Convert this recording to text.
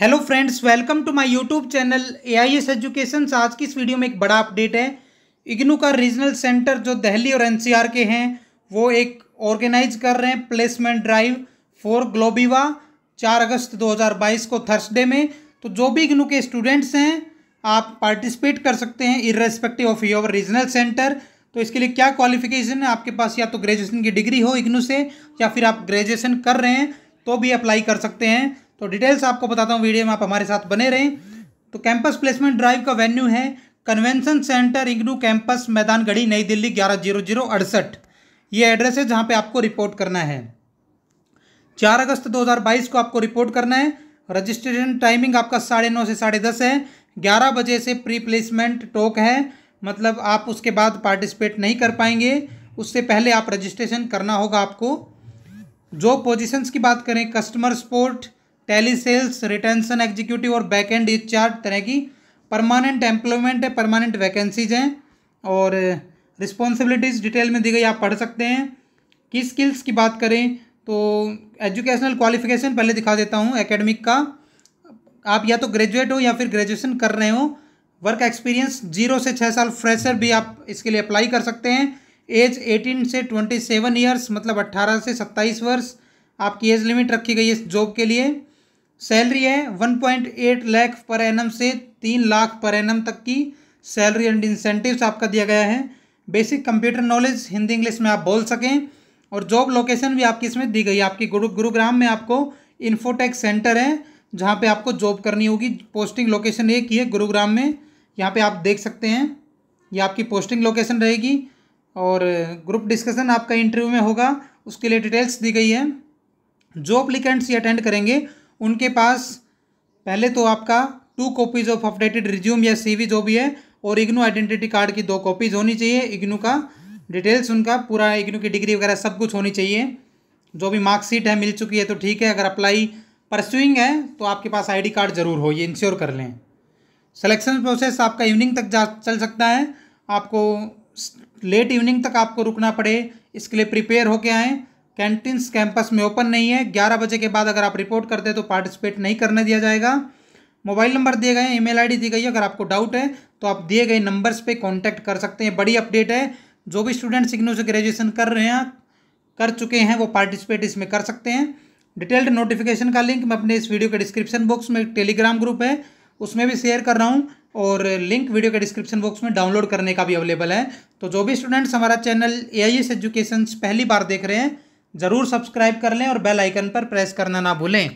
hello friends welcome to my YouTube channel AIS education आज की इस वीडियो में एक बड़ा अपडेट है इग्नू का रीजनल सेंटर जो दिल्ली और एनसीआर के हैं वो एक ऑर्गेनाइज कर रहे हैं प्लेसमेंट ड्राइव फॉर ग्लोबिवा 4 अगस्त 2022 को थर्सडे में तो जो भी इग्नू के स्टूडेंट्स हैं आप पार्टिसिपेट कर सकते हैं irrespective of your regional centre तो इसके लिए क्या क्वालिफिकेशन है आपके पास या तो ग्रेजुएशन की डिग्री हो इग्नू से या फिर आप ग्रेजुएशन कर रहे हैं तो भी अप्लाई कर सकते हैं तो डिटेल्स आपको बताता हूँ वीडियो में आप हमारे साथ बने रहें तो कैंपस प्लेसमेंट ड्राइव का वेन्यू है convention centre IGNOU campus Maidan Garhi नई दिल्ली ग्यारह जीरो जीरो अड़सठ ये एड्रेस है जहाँ पे आपको रिपोर्ट करना है चार अगस्त 2022 को आपको रिपोर्ट करना है रजिस्ट्रेशन टाइमिंग आपका साढ़े नौ से साढ़े दस है ग्यारह बजे से प्री प्लेसमेंट टोक है मतलब आप उसके बाद पार्टिसिपेट नहीं कर पाएंगे उससे पहले आप रजिस्ट्रेशन करना होगा आपको जो पोजिशन की बात करें customer support telesales retention executive और बैक एंड डिस्चार्ज तरह की परमानेंट एम्प्लॉयमेंट है परमानेंट वैकेंसीज हैं और रिस्पॉन्सिबिलिटीज़ डिटेल में दी गई आप पढ़ सकते हैं किस स्किल्स की बात करें तो एजुकेशनल क्वालिफिकेशन पहले दिखा देता हूँ एकेडमिक का आप या तो ग्रेजुएट हो या फिर ग्रेजुएशन कर रहे हो वर्क एक्सपीरियंस जीरो से छः साल फ्रेशर भी आप इसके लिए अप्लाई कर सकते हैं एज एटीन से ट्वेंटी सेवन ईयर्स मतलब अट्ठारह से सत्ताईस वर्ष आपकी एज लिमिट रखी गई है इस जॉब के लिए सैलरी है 1.8 लाख पर एनम से तीन लाख पर एनम तक की सैलरी एंड इंसेंटिव्स आपका दिया गया है basic computer knowledge Hindi English में आप बोल सकें और जॉब लोकेशन भी आपकी इसमें दी गई आपकी गुरु गुरुग्राम में आपको इन्फोटेक सेंटर है जहाँ पे आपको जॉब करनी होगी पोस्टिंग लोकेशन एक ही है गुरुग्राम में यहाँ पे आप देख सकते हैं ये आपकी पोस्टिंग लोकेशन रहेगी और ग्रुप डिस्कशन आपका इंटरव्यू में होगा उसके लिए डिटेल्स दी गई है जॉब अप्लीकेंट्स ये अटेंड करेंगे उनके पास पहले तो आपका two copies of updated resume या सीवी जो भी है और इग्नू आइडेंटिटी कार्ड की दो कॉपीज़ होनी चाहिए इग्नू का डिटेल्स उनका पूरा इग्नू की डिग्री वगैरह सब कुछ होनी चाहिए जो भी मार्कशीट है मिल चुकी है तो ठीक है अगर अप्लाई परस्यूइंग है तो आपके पास आईडी कार्ड ज़रूर हो ये इंश्योर कर लें सिलेक्शन प्रोसेस आपका इवनिंग तक जा चल सकता है आपको लेट इवनिंग तक आपको रुकना पड़े इसके लिए प्रिपेयर होके आएँ कैंटीन्स कैंपस में ओपन नहीं है ग्यारह बजे के बाद अगर आप रिपोर्ट करते हैं तो पार्टिसिपेट नहीं करने दिया जाएगा मोबाइल नंबर दिए गए हैं ईमेल आईडी दी गई है अगर आपको डाउट है तो आप दिए गए नंबर्स पे कांटेक्ट कर सकते हैं बड़ी अपडेट है जो भी स्टूडेंट सिग्नो से ग्रेजुएशन कर रहे हैं कर चुके हैं वो पार्टिसिपेट इसमें कर सकते हैं डिटेल्ड नोटिफिकेशन का लिंक मैं अपने इस वीडियो के डिस्क्रिप्शन बॉक्स में टेलीग्राम ग्रुप है उसमें भी शेयर कर रहा हूँ और लिंक वीडियो के डिस्क्रिप्शन बॉक्स में डाउनलोड करने का भी अवेलेबल है तो जो भी स्टूडेंट्स हमारा channel A I S education पहली बार देख रहे हैं ज़रूर सब्सक्राइब कर लें और बेल आइकन पर प्रेस करना ना भूलें